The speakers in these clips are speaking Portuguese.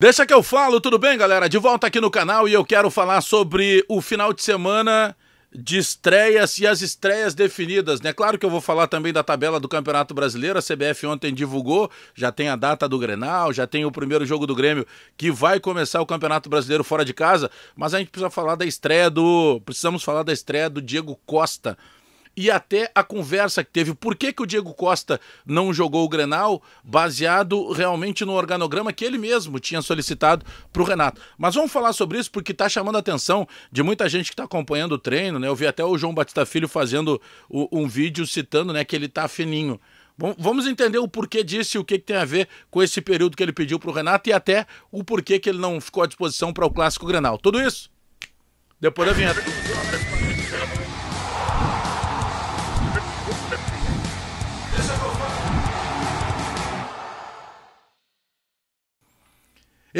Deixa que eu falo, tudo bem, galera? De volta aqui no canal e eu quero falar sobre o final de semana de estreias e as estreias definidas, né? Claro que eu vou falar também da tabela do Campeonato Brasileiro. A CBF ontem divulgou, já tem a data do Grenal, já tem o primeiro jogo do Grêmio que vai começar o Campeonato Brasileiro fora de casa, mas a gente precisa falar da estreia do, precisamos falar da estreia do Diego Costa e até a conversa que teve. Por que, que o Diego Costa não jogou o Grenal, baseado realmente no organograma que ele mesmo tinha solicitado para o Renato. Mas vamos falar sobre isso porque está chamando a atenção de muita gente que está acompanhando o treino, né? Eu vi até o João Batista Filho fazendo o, um vídeo citando né, que ele está fininho. Bom, vamos entender o porquê disso e o que, que, tem a ver com esse período que ele pediu para o Renato e até o porquê que ele não ficou à disposição para o Clássico Grenal. Tudo isso depois da vinheta.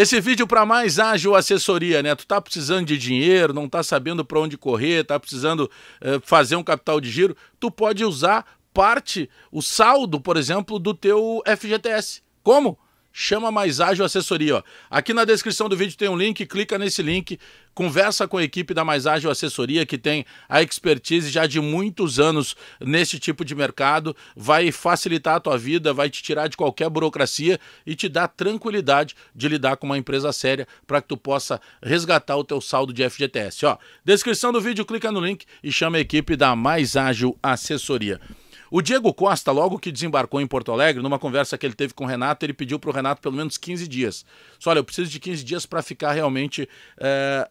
Esse vídeo para mais ágil assessoria, né? Tu tá precisando de dinheiro, não tá sabendo para onde correr, tá precisando eh, fazer um capital de giro, tu pode usar parte, o saldo, por exemplo, do teu FGTS. Como? Chama Mais Ágil Assessoria. Ó. Aqui na descrição do vídeo tem um link, clica nesse link, conversa com a equipe da Mais Ágil Assessoria, que tem a expertise já de muitos anos nesse tipo de mercado, vai facilitar a tua vida, vai te tirar de qualquer burocracia e te dar tranquilidade de lidar com uma empresa séria para que tu possa resgatar o teu saldo de FGTS. Ó, descrição do vídeo, clica no link e chama a equipe da Mais Ágil Assessoria. O Diego Costa, logo que desembarcou em Porto Alegre, numa conversa que ele teve com o Renato, ele pediu para o Renato pelo menos 15 dias. Só, olha, eu preciso de 15 dias para ficar realmente. Eh,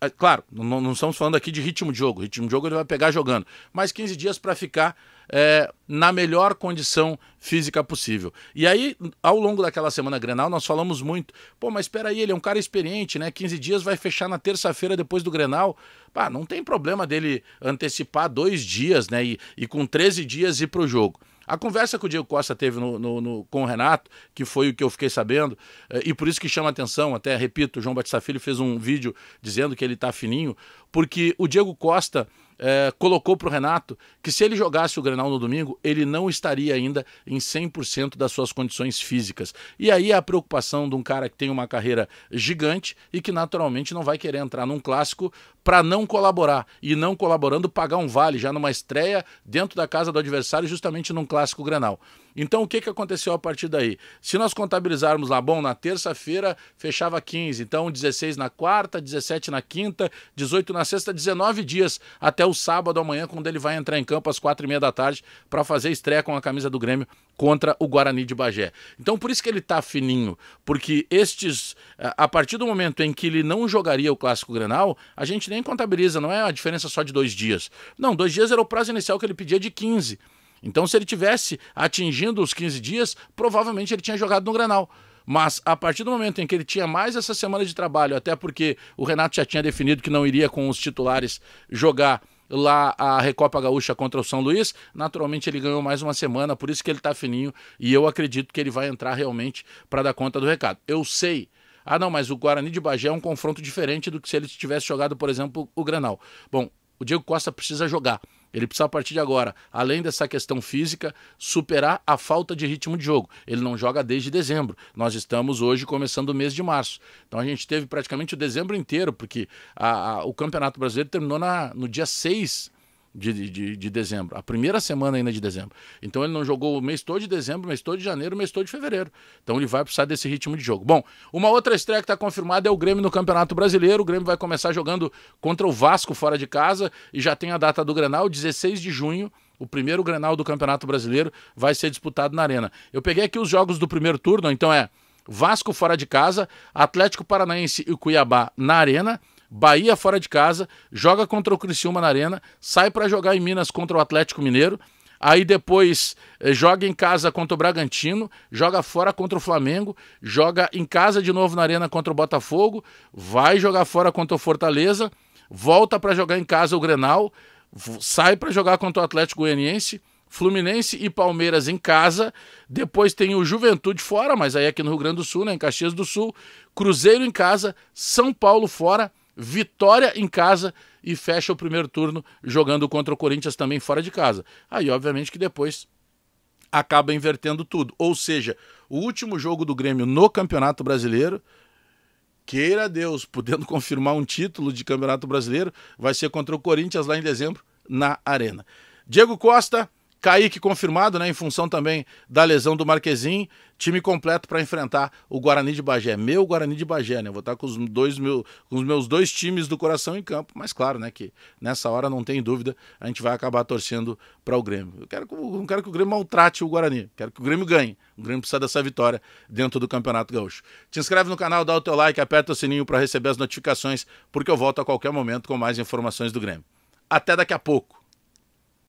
ah, claro, não, não, estamos falando aqui de ritmo de jogo. Ritmo de jogo ele vai pegar jogando. Mas 15 dias para ficar é, na melhor condição física possível. E aí, ao longo daquela semana Grenal, nós falamos muito. Pô, mas espera aí, ele é um cara experiente, né? 15 dias vai fechar na terça-feira depois do Grenal. Pá, não tem problema dele antecipar dois dias, né? E, e com 13 dias ir para o jogo. A conversa que o Diego Costa teve no, no, no, com o Renato, que foi o que eu fiquei sabendo, eh, e por isso que chama atenção, até repito, o João Batista Filho fez um vídeo dizendo que ele está fininho porque o Diego Costa é, colocou para o Renato que se ele jogasse o Grenal no domingo, ele não estaria ainda em 100% das suas condições físicas. E aí é a preocupação de um cara que tem uma carreira gigante e que naturalmente não vai querer entrar num clássico para não colaborar. E não colaborando, pagar um vale já numa estreia dentro da casa do adversário, justamente num clássico Grenal. Então o que, que aconteceu a partir daí? Se nós contabilizarmos lá, bom, na terça-feira fechava 15, então 16 na quarta, 17 na quinta, 18 na sexta, 19 dias até o sábado amanhã, quando ele vai entrar em campo às quatro e meia da tarde para fazer estreia com a camisa do Grêmio contra o Guarani de Bagé. Então por isso que ele está fininho, porque estes eh, a partir do momento em que ele não jogaria o clássico Grenal, a gente nem contabiliza, não é a diferença só de dois dias. Não, dois dias era o prazo inicial que ele pedia de 15. Então, se ele tivesse atingindo os 15 dias, provavelmente ele tinha jogado no Granal. Mas a partir do momento em que ele tinha mais essa semana de trabalho, até porque o Renato já tinha definido que não iria com os titulares jogar lá a Recopa Gaúcha contra o São Luís. Naturalmente ele ganhou mais uma semana, por isso que ele está fininho e eu acredito que ele vai entrar realmente para dar conta do recado. Eu sei. Ah, não, mas o Guarani de Bagé é um confronto diferente do que se ele tivesse jogado, por exemplo, o Granal. Bom, o Diego Costa precisa jogar. Ele precisa, a partir de agora, além dessa questão física, superar a falta de ritmo de jogo. Ele não joga desde dezembro. Nós estamos hoje começando o mês de março. Então a gente teve praticamente o dezembro inteiro, porque a, a, o Campeonato Brasileiro terminou na, no dia 6 de, de, de, dezembro. A primeira semana ainda de dezembro. Então ele não jogou o mês todo de dezembro, mês todo de janeiro, mês todo de fevereiro. Então ele vai precisar desse ritmo de jogo. Bom, uma outra estreia que está confirmada é o Grêmio no Campeonato Brasileiro. O Grêmio vai começar jogando contra o Vasco fora de casa e já tem a data do Grenal, 16 de junho. O primeiro Grenal do Campeonato Brasileiro vai ser disputado na Arena. Eu peguei aqui os jogos do primeiro turno, então é Vasco fora de casa, Atlético Paranaense e Cuiabá na Arena Bahia fora de casa, joga contra o Criciúma na Arena, sai para jogar em Minas contra o Atlético Mineiro, aí depois eh, joga em casa contra o Bragantino, joga fora contra o Flamengo, joga em casa de novo na Arena contra o Botafogo, vai jogar fora contra o Fortaleza, volta para jogar em casa o Grenal, sai para jogar contra o Atlético Goianiense. Fluminense e Palmeiras em casa, depois tem o Juventude fora, mas aí é aqui no Rio Grande do Sul, né, em Caxias do Sul, Cruzeiro em casa, São Paulo fora, vitória em casa e fecha o primeiro turno jogando contra o Corinthians também fora de casa. Aí, obviamente, que depois acaba invertendo tudo. Ou seja, o último jogo do Grêmio no Campeonato Brasileiro, queira Deus, podendo confirmar um título de Campeonato Brasileiro, vai ser contra o Corinthians lá em dezembro na Arena. Diego Costa, Kaique confirmado, né, em função também da lesão do Marquezinho. time completo para enfrentar o Guarani de Bagé. Meu Guarani de Bagé, né? Vou estar tá com os, dois meu, com os meus dois times do coração em campo, mas claro, né, que nessa hora não tem dúvida, a gente vai acabar torcendo para o Grêmio. Eu quero, não quero que o Grêmio maltrate o Guarani, quero que o Grêmio ganhe. O Grêmio precisa dessa vitória dentro do Campeonato Gaúcho. Te inscreve no canal, dá o teu like, aperta o sininho para receber as notificações, porque eu volto a qualquer momento com mais informações do Grêmio. Até daqui a pouco.